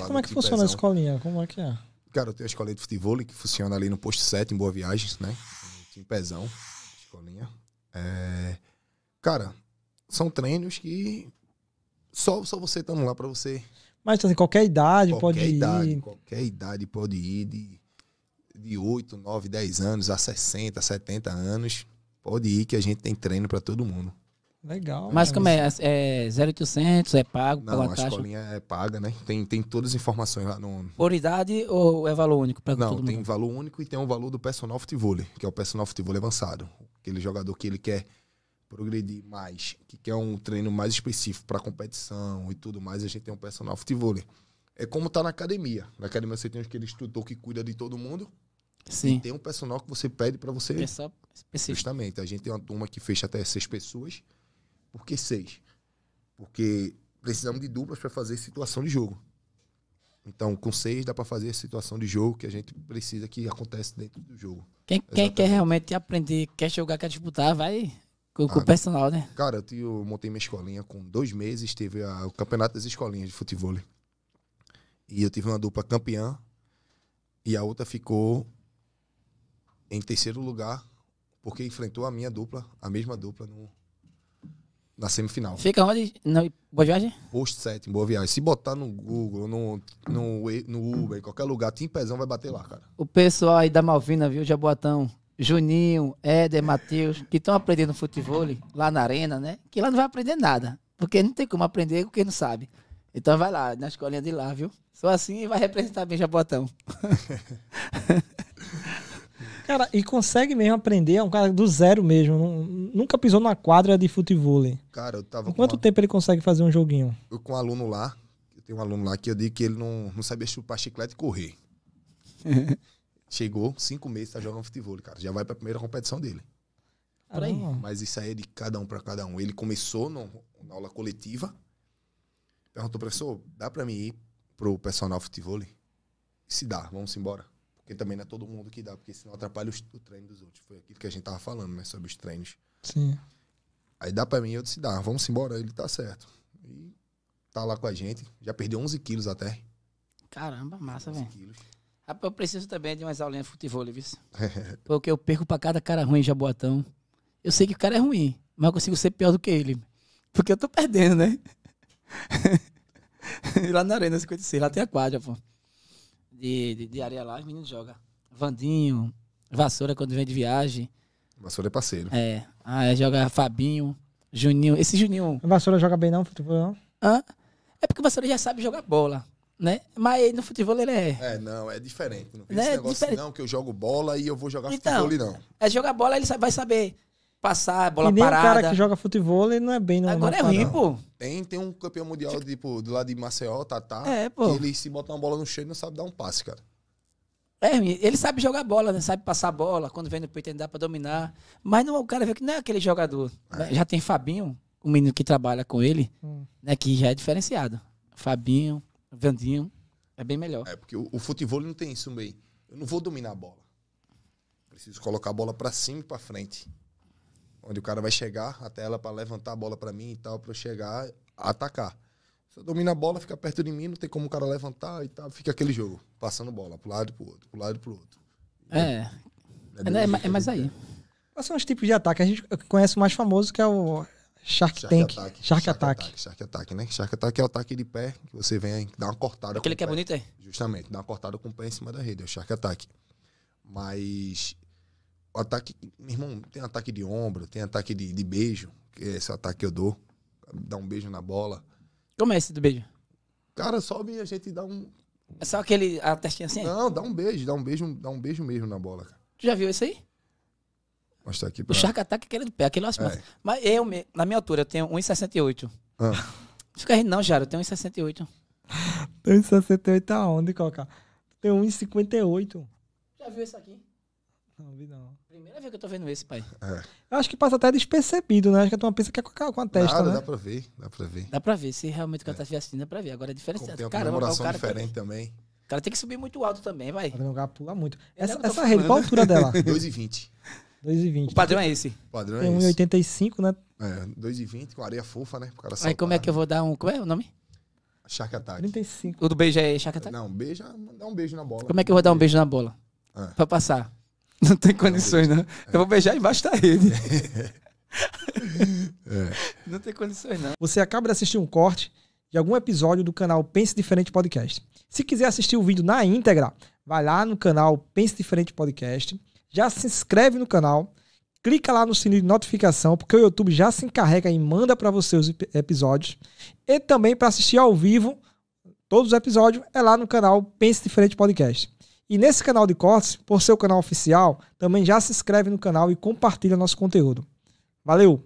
lá. Como é que funciona a escolinha? Como é que é? Cara, eu tenho a escolinha de futebol que funciona ali no posto 7, em Boa Viagem, né? Time Pezão, escolinha. É... Cara, são treinos que só, só você estando lá pra você. Mas assim, qualquer idade qualquer pode idade, ir. Qualquer idade pode ir, de, de 8, 9, 10 anos a 60, 70 anos. Pode ir que a gente tem treino pra todo mundo. Legal. Mas né, como é? É 0800, é pago? Não, a taxa? escolinha é paga, né? Tem, tem todas as informações lá no... Por idade ou é valor único? Pra Não, tem mundo? valor único e tem o um valor do personal futebol, que é o personal futebol avançado. Aquele jogador que ele quer progredir mais, que quer um treino mais específico para competição e tudo mais, a gente tem um personal futebol. É como tá na academia. Na academia você tem aquele instrutor que cuida de todo mundo, Sim. E tem um personal que você pede para você. Pessoal é específico. Justamente. A gente tem uma turma que fecha até seis pessoas. Por que seis? Porque precisamos de duplas para fazer situação de jogo. Então, com seis dá para fazer a situação de jogo que a gente precisa que acontece dentro do jogo. Quem, quem quer realmente aprender, quer jogar, quer disputar, vai com, ah, com o personal, né? Cara, eu montei minha escolinha com dois meses, teve a, o campeonato das escolinhas de futebol. E eu tive uma dupla campeã e a outra ficou em terceiro lugar porque enfrentou a minha dupla, a mesma dupla no, na semifinal. Fica onde? Na Boa Viagem? Posto 7, Boa Viagem. Se botar no Google, no, no, no Uber, em qualquer lugar, Tim Pezão vai bater lá, cara. O pessoal aí da Malvina, viu, Jaboatão? Juninho, Éder, Matheus, que estão aprendendo futebol lá na arena, né? Que lá não vai aprender nada. Porque não tem como aprender com quem não sabe. Então vai lá, na escolinha de lá, viu? Só assim vai representar bem Jaboatão. Cara, e consegue mesmo aprender, é um cara do zero mesmo. Não, nunca pisou na quadra de futebol. Cara, eu tava. Em quanto uma... tempo ele consegue fazer um joguinho? Eu com um aluno lá, eu tenho um aluno lá que eu digo que ele não, não sabia chupar chiclete e correr. Chegou, cinco meses, tá jogando futebol, cara. Já vai pra primeira competição dele. Mas isso aí é de cada um para cada um. Ele começou no, na aula coletiva, perguntou, professor, dá para mim ir pro personal futebol? Se dá, vamos embora. Porque também não é todo mundo que dá, porque senão atrapalha o treino dos outros. Foi aquilo que a gente tava falando, né? Sobre os treinos. Sim. Aí dá pra mim, eu disse, dá, vamos embora, ele tá certo. E tá lá com a gente, já perdeu 11 quilos até. Caramba, massa, velho. Eu preciso também de umas aulinhas de futebol, viu? Porque eu perco pra cada cara ruim em Jabotão Eu sei que o cara é ruim, mas eu consigo ser pior do que ele. Porque eu tô perdendo, né? lá na Arena 56, lá tem a quadra, pô. De, de, de areia lá, os meninos jogam. Vandinho, vassoura quando vem de viagem. Vassoura é parceiro. É. Ah, joga Fabinho, Juninho. Esse Juninho. O Vassoura joga bem não, futebol não? Hã? É porque o Vassoura já sabe jogar bola, né? Mas no futebol ele é. É, não, é diferente. Não tem né? esse negócio assim, Difer... não, que eu jogo bola e eu vou jogar então, futebol, não. É jogar bola, ele vai saber passar, bola e nem parada. o cara que joga futebol, ele não é bem no Agora é ruim, pô. Tem, tem um campeão mundial, tipo, do lado de Maceió, Tatá. É, pô. Que ele se bota uma bola no cheio e não sabe dar um passe, cara. É, ele sabe jogar bola, né? sabe passar bola, quando vem no peito dá para dominar. Mas não, o cara vê que não é aquele jogador. É. Já tem Fabinho, o menino que trabalha com ele, hum. né? que já é diferenciado. Fabinho, Vandinho, é bem melhor. É, porque o, o futebol não tem isso meio. Eu não vou dominar a bola. Preciso colocar a bola para cima e para frente. Onde o cara vai chegar até ela para levantar a bola para mim e tal, para eu chegar, atacar. Você domina a bola, fica perto de mim, não tem como o cara levantar e tal. Fica aquele jogo, passando bola pro lado e pro outro, pro lado e pro outro. É. Né? É, né, é, é mais aí. Quais são os tipos de ataque? A gente conhece o mais famoso que é o Shark, Shark Tank. Attack. Shark, Shark attack. attack. Shark Attack, né? Shark Attack é o ataque de pé, que você vem dá uma cortada. Aquele que é bonito, é? Justamente, dá uma cortada com o pé em cima da rede, é o Shark Attack. Mas o ataque, meu irmão, tem ataque de ombro, tem ataque de, de beijo, que é esse ataque que eu dou. Dá um beijo na bola. Como é esse do beijo? Cara, sobe e a gente dá um. É só aquele. a testinha assim? Não, dá um beijo, dá um beijo, dá um beijo mesmo na bola, cara. Tu já viu isso aí? mostra tá aqui pra... O Shark Attack é aquele do pé, aquele nosso. É. Mas eu, na minha altura, eu tenho 1,68. Ah. Fica rindo, não, Jaro, eu tenho 1,68. tenho 1,68 aonde, Coca? Tenho 1,58. Já viu isso aqui? Não vi, não. Primeira vez que eu tô vendo esse, pai. É. Eu acho que passa até despercebido, né? Acho que a uma pessoa que é com a, com a testa. Nada, né? dá pra ver, dá pra ver. Dá pra ver. Se realmente o cara é. tá assistindo, dá pra ver. Agora é diferente. Tem uma Caramba, comemoração cara, tá- diferente também. O cara tem que subir muito alto também, vai. Tá o lugar pula muito. Essa, é essa falando. rede, qual a altura dela? 2,20. 2,20. O padrão é esse. O padrão é esse. 1,85, né? É, 2,20 com areia fofa, né? Pro cara saltar. Aí como é que eu né? vou dar um... Como é o nome? Shark Attack. 35. O do beijo é Shark Attack? Não, beijo, dá um beijo na bola. Como é que eu vou dar um é. beijo na bola? É. Pra passar. Não tem condições, não. É. Eu vou beijar embaixo da rede. Não tem condições, não. Você acaba de assistir um corte de algum episódio do canal Pense Diferente Podcast. Se quiser assistir o vídeo na íntegra, vai lá no canal Pense Diferente Podcast, já se inscreve no canal, clica lá no sininho de notificação, porque o YouTube já se encarrega e manda para você os episódios. E também para assistir ao vivo todos os episódios é lá no canal Pense Diferente Podcast. E nesse canal de cortes, por ser o canal oficial, também já se inscreve no canal e compartilha nosso conteúdo. Valeu!